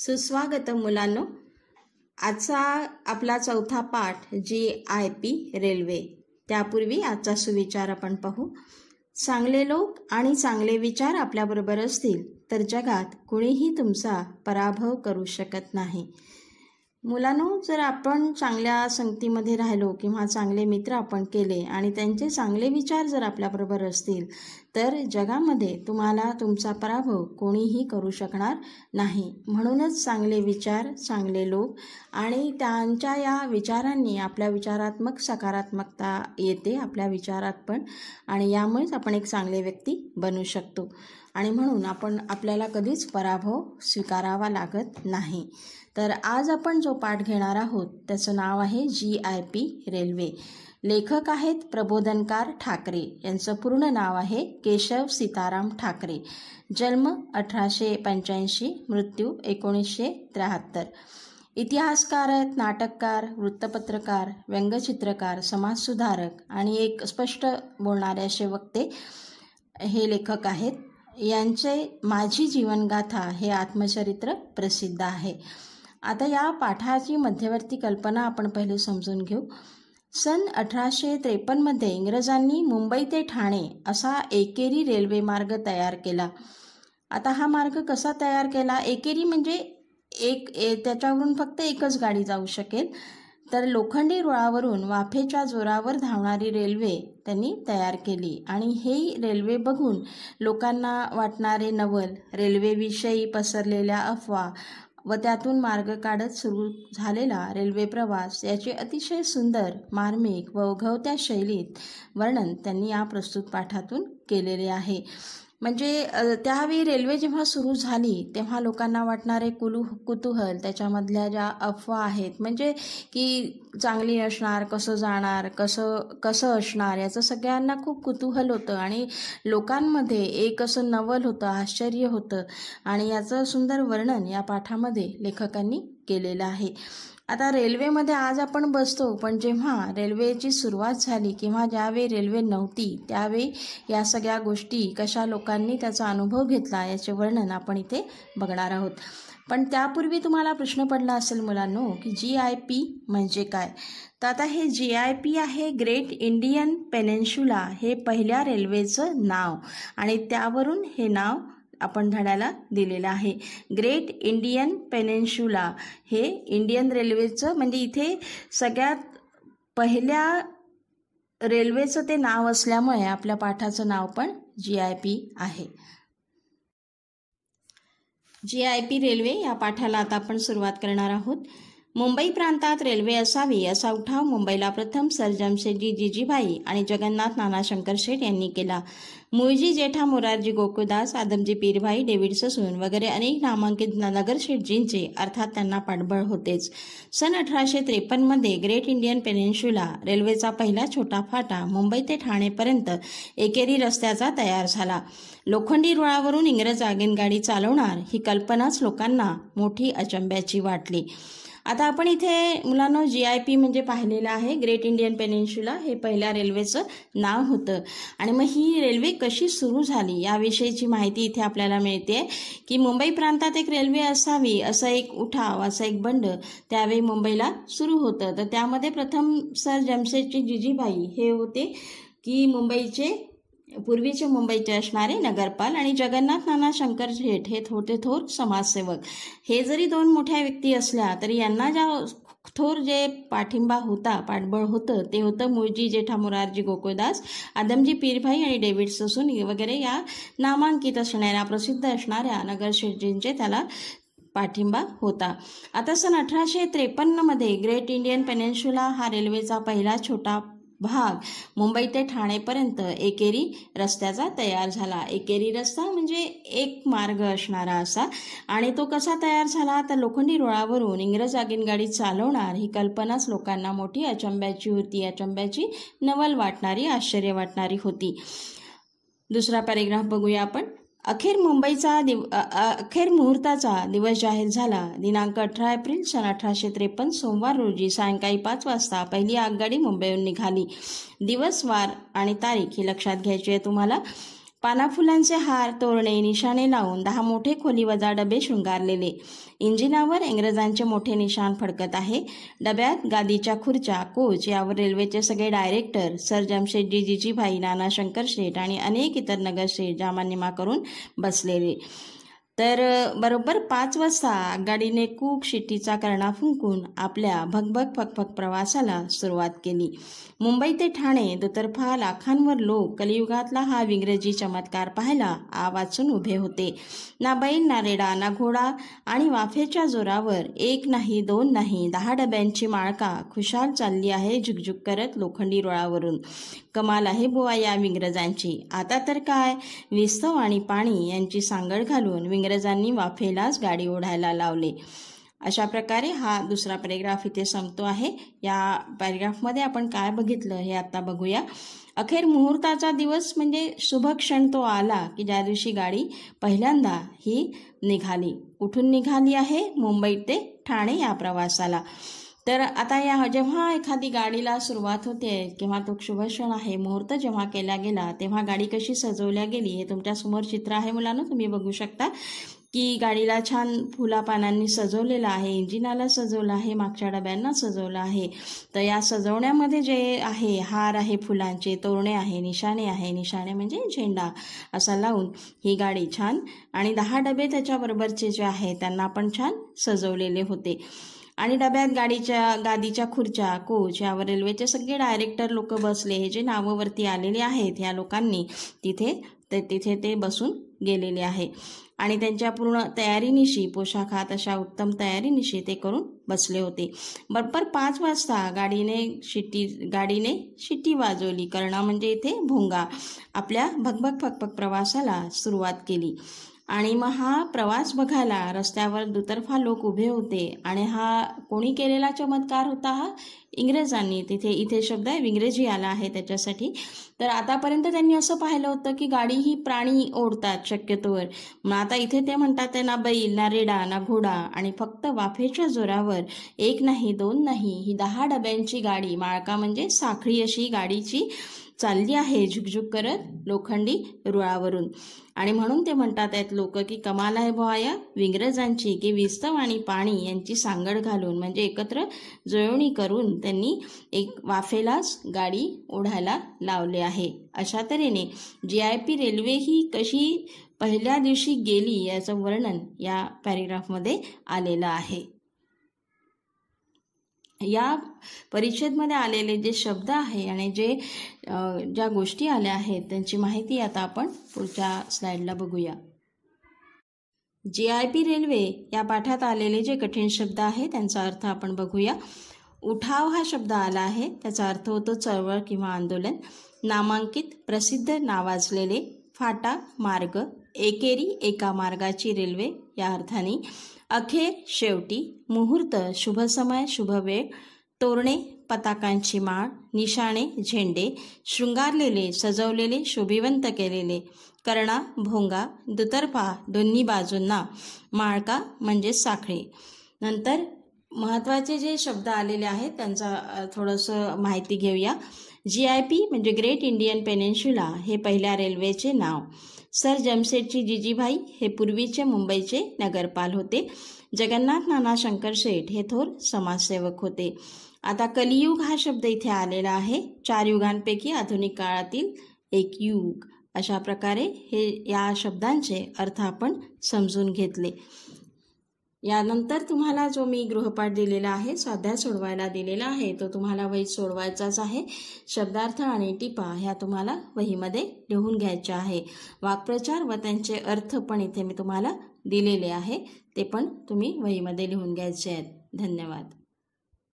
सुस्वागत मुलांनो आजचा आपला चौथा पाठ जी आय पी रेल्वे त्यापूर्वी आजचा सुविचार आपण पाहू चांगले लोक आणि चांगले विचार आपल्याबरोबर असतील तर जगात कुणीही तुमचा पराभव करू शकत नाही मुलांनो जर आपण चांगल्या संगतीमध्ये राहिलो किंवा चांगले मित्र आपण केले आणि त्यांचे चांगले विचार जर आपल्याबरोबर असतील तर जगामध्ये तुम्हाला तुमचा पराभव कोणीही करू शकणार नाही म्हणूनच चांगले विचार चांगले लोक आणि त्यांच्या या विचारांनी आपल्या विचारात्मक सकारात्मकता येते आपल्या विचारात पण आणि यामुळेच आपण एक चांगले व्यक्ती बनू शकतो आणि म्हणून आपण आपल्याला कधीच पराभव स्वीकारावा लागत नाही तर आज आपण जो पाठ घेणार आहोत त्याचं नाव आहे जी आय पी रेल्वे लेखक आहेत प्रबोधनकार ठाकरे यांचं पूर्ण नाव आहे केशव सीताराम ठाकरे जन्म अठराशे पंच्याऐंशी मृत्यू एकोणीसशे त्र्याहत्तर इतिहासकार आहेत नाटककार वृत्तपत्रकार व्यंगचित्रकार समाजसुधारक आणि एक स्पष्ट बोलणारे असे वक्ते हे लेखक आहेत यांचे माझी जीवनगाथा हे आत्मचरित्र प्रसिद्ध आहे आता या पाठाची मध्यवर्ती कल्पना आपण पहिले समजून घेऊ सन अठराशे त्रेपन्नमध्ये इंग्रजांनी मुंबई ते ठाणे असा एकेरी रेल्वे मार्ग तयार केला आता हा मार्ग कसा तयार केला एकेरी म्हणजे एक ए त्याच्यावरून फक्त एकच गाडी जाऊ शकेल तर लोखंडी रुळावरून वाफेच्या जोरावर धावणारी रेल्वे त्यांनी तयार केली आणि हे रेल्वे बघून लोकांना वाटणारे नवल रेल्वेविषयी पसरलेल्या अफवा व त्यातून मार्ग काढत सुरू झालेला रेल्वे प्रवास याचे अतिशय सुंदर मार्मिक व उघवत्या शैलीत वर्णन त्यांनी या प्रस्तुत पाठातून केलेले आहे म्हणजे त्यावेळी रेल्वे जेव्हा सुरू झाली तेव्हा लोकांना वाटणारे कुलू कुतूहल त्याच्यामधल्या ज्या अफवा आहेत म्हणजे की चांगली असणार कसं जाणार कसं कसं असणार याचं सगळ्यांना खूप कुतूहल होतं आणि लोकांमध्ये एक असं नवल होतं आश्चर्य होतं आणि याचं सुंदर वर्णन या पाठामध्ये लेखकांनी केलेलं आहे आता रेल्वेमध्ये आज आपण बसतो पण जेव्हा रेल्वेची सुरुवात झाली किंवा ज्यावेळी रेल्वे नव्हती त्यावेळी या सगळ्या गोष्टी कशा लोकांनी त्याचा अनुभव घेतला याचे वर्णन आपण इथे बघणार आहोत पण त्यापूर्वी तुम्हाला प्रश्न पडला असेल मुलांनो की जी आय पी म्हणजे काय तर आता हे जी आय पी आहे ग्रेट इंडियन पेनेन्शुला हे पहिल्या रेल्वेचं नाव आणि त्यावरून हे नाव आपण धड्याला दिलेलं आहे ग्रेट इंडियन पेनेन्शुला हे इंडियन रेल्वेचं म्हणजे इथे सगळ्यात पहिल्या रेल्वेचं ते नाव असल्यामुळे आपल्या पाठाचं नाव पण जी आय पी आहे जी आय पी रेल्वे या पाठाला आता आपण सुरुवात करणार आहोत मुंबई प्रांतात रेल्वे असावी असा उठाव मुंबईला प्रथम सरजमशेटजी जिजीभाई आणि जगन्नाथ नाना शंकर शेठ यांनी केला मुळजी जेठा मोरारजी गोकुदास आदमजी पीरभाई डेव्हिड ससून वगैरे अनेक नामांकित नगरशेठजींचे अर्थात त्यांना पाठबळ होतेच सन अठराशे त्रेपन्नमध्ये ग्रेट इंडियन पेनिन्शुला रेल्वेचा पहिला छोटा फाटा मुंबई ते ठाणेपर्यंत एकेरी रस्त्याचा तयार झाला लोखंडी रुळावरून इंग्रज आगीनगाडी चालवणार ही कल्पनाच लोकांना मोठी अचंब्याची वाटली आता आपण इथे मुलांना जी आय पी म्हणजे पाहिलेलं आहे ग्रेट इंडियन पेनिन्शुला हे पहिल्या रेल्वेचं नाव होतं आणि मग ही रेल्वे कशी सुरू झाली याविषयीची माहिती इथे आपल्याला मिळते की मुंबई प्रांतात एक रेल्वे असावी असा एक उठाव असा एक बंड त्यावेळी मुंबईला सुरू होतं तर त्यामध्ये प्रथम सर जमशेदजी जिजीबाई हे होते की मुंबईचे पूर्वीचे मुंबईचे असणारे नगरपाल आणि जगन्नाथ नाना शंकर झेठ हे थोरते थोर समाजसेवक हे जरी दोन मोठ्या व्यक्ती असल्या तरी यांना ज्या थोर जे पाठिंबा होता पाठबळ होतं ते होतं मुळजी जेठा मुरारजी गोकुळदास आदमजी पीरभाई आणि डेव्हिड ससून वगैरे या नामांकित असणाऱ्या प्रसिद्ध असणाऱ्या नगरशेटजींचे त्याला पाठिंबा होता आता सन अठराशे त्रेपन्नमध्ये ग्रेट इंडियन पेनेन्शुला हा रेल्वेचा पहिला छोटा भाग मुंबई ते ठाणेपर्यंत एकेरी रस्त्याचा तयार झाला एकेरी रस्ता म्हणजे एक मार्ग असणारा असा आणि तो कसा तयार झाला तर लोखंडी रुळावरून इंग्रज आगीनगाडी चालवणार ही कल्पनाच लोकांना मोठी अचंब्याची होती अचंब्याची नवल वाटणारी आश्चर्य वाटणारी होती दुसरा पॅरेग्राफ बघूया आपण अखेर मुंबईचा दिव अखेर मुहूर्ताचा दिवस जाहीर झाला दिनांक अठरा एप्रिल सन अठराशे त्रेपन्न सोमवार रोजी सायंकाळी पाच वाजता पहिली आगगाडी मुंबईहून निघाली दिवसवार आणि तारीख ही लक्षात घ्यायची आहे तुम्हाला पानाफुलांचे हार तोरणे निशाणे लावून दहा मोठे खोली वजा डबे शृंगारलेले इंजिनावर इंग्रजांचे मोठे निशाण फडकत आहे डब्यात गादीच्या खुर्च्या कोच यावर रेल्वेचे सगळे डायरेक्टर सर जी भाई नाना शंकर शेठ आणि अनेक इतर नगर शेठ जामानिमा करून बसलेले तर बरोबर पाच वाजता गाडीने कूक शिट्टीचा करणा फुंकून आपल्या भगभग फकफक प्रवासाला सुरुवात केली मुंबई ते ठाणे दुतर्फा लाखांवर लोक कलियुगातला हा विंग्रजी चमत्कार पाहायला आवाचून उभे होते ना बैल ना रेडा ना घोडा आणि वाफेच्या जोरावर एक नाही दोन नाही दहा डब्यांची माळका खुशाल चालली आहे झुकझुक करत लोखंडी रोळावरून कमाल आहे बुवा या विंग्रजांची आता तर काय विस्तव आणि पाणी यांची सांगड घालून इंग्रजांनी वाफेलाच गाडी ओढायला लावले अशा प्रकारे हा दुसरा पॅरेग्राफ इथे संपतो आहे या पॅरेग्राफमध्ये आपण काय बघितलं हे आता बघूया अखेर मुहूर्ताचा दिवस म्हणजे शुभ क्षण तो आला की ज्या दिवशी गाडी पहिल्यांदा ही निघाली कुठून निघाली आहे मुंबई ते ठाणे या प्रवासाला तर आता या जेव्हा एखादी गाडीला सुरुवात होते किंवा तो क्षण आहे मुहूर्त जेव्हा केला गेला तेव्हा गाडी कशी सजवल्या गेली हे तुमच्या समोर चित्र आहे मुलांना तुम्ही बघू शकता की गाडीला छान फुलापानांनी सजवलेलं आहे इंजिनाला सजवलं आहे मागच्या डब्यांना सजवलं आहे तर या सजवण्यामध्ये जे आहे हार आहे फुलांचे तोरणे आहे निशाणे आहे निशाणे म्हणजे झेंडा असा लावून ही गाडी छान आणि दहा डबे त्याच्याबरोबरचे जे आहे त्यांना पण छान सजवलेले होते आणि डब्यात गाडीच्या गादीच्या खुर्च्या कोच यावर रेल्वेचे सगळे डायरेक्टर लोक बसले हे जे नावावरती आलेले आहेत ह्या लोकांनी तिथे तिथे ते बसून गेलेले आहे आणि त्यांच्या पूर्ण तयारीनिशी पोशाखात अशा उत्तम तयारीनिशी ते करून बसले होते बरोबर पाच वाजता गाडीने शिट्टी गाडीने शिट्टी वाजवली कर्णा म्हणजे इथे भोंगा आपल्या भगभग फकफक प्रवासाला सुरुवात केली आणि मग हा प्रवास बघायला रस्त्यावर दुतर्फा लोक उभे होते आणि हा कोणी केलेला चमत्कार होता हा इंग्रजांनी तिथे इथे शब्द आहे इंग्रजी आला आहे त्याच्यासाठी तर आतापर्यंत त्यांनी असं पाहिलं होतं की गाडी ही प्राणी ओढतात शक्यतोवर मग आता इथे ते म्हणतात ना बैल ना रेडा ना घोडा आणि फक्त वाफेच्या जोरावर एक नाही दोन नाही ही दहा डब्यांची गाडी माळका म्हणजे साखळी अशी गाडीची चालली आहे झुकझुक करत लोखंडी रुळावरून आणि म्हणून ते म्हणतात आहेत लोक की कमाल आहे भोया विंग्रजांची की विस्तव आणि पाणी यांची सांगड घालून म्हणजे एकत्र जुळवणी करून त्यांनी एक वाफेलाच गाडी ओढायला लावले आहे अशा तऱ्हेने जी आय पी रेल्वे ही कशी पहिल्या दिवशी गेली याचं वर्णन या पॅरेग्राफमध्ये आलेलं आहे या परिच्छेदमध्ये आलेले जे शब्द आहे आणि जे ज्या गोष्टी आल्या आहेत त्यांची माहिती आता आपण पुढच्या स्लाइडला बघूया जे आय पी रेल्वे या पाठात आलेले जे कठीण शब्द आहे त्यांचा अर्थ आपण बघूया उठाव हा शब्द आला आहे त्याचा अर्थ होतो चळवळ किंवा आंदोलन नामांकित प्रसिद्ध नावाजलेले फाटा मार्ग एकेरी एका मार्गाची रेल्वे या अर्थाने अखेर शेवटी मुहूर्त शुभ समय शुभ वेळ तोरणे पताकांची माळ निशाणे झेंडे शृंगारलेले सजवलेले शोभिवंत केलेले कर्णा भोंगा दुतर्फा दोन्ही बाजूंना माळका म्हणजे साखळी नंतर महत्त्वाचे जे शब्द आलेले आहेत त्यांचा थोडंसं माहिती घेऊया जी आय पी म्हणजे ग्रेट इंडियन पेनेन्शुला हे पहिल्या रेल्वेचे नाव सर जमशेदजी जिजीभाई हे पूर्वीचे मुंबईचे नगरपाल होते जगन्नाथ नाना शंकर शेठ हे थोर समाजसेवक होते आता कलियुग हा शब्द इथे आलेला आहे चार युगांपैकी आधुनिक काळातील एक युग अशा प्रकारे हे या शब्दांचे अर्थ आपण समजून घेतले यानंतर तुम्हाला जो मी गृहपाठ दिलेला आहे स्वाध्याय सोडवायला दिलेला आहे तो तुम्हाला वही सोडवायचाच आहे शब्दार्थ आणि टिपा ह्या तुम्हाला वहीमध्ये लिहून घ्यायच्या आहे वाक्प्रचार व त्यांचे अर्थ पण इथे मी तुम्हाला दिलेले आहे ते पण तुम्ही वहीमध्ये लिहून घ्यायचे आहेत धन्यवाद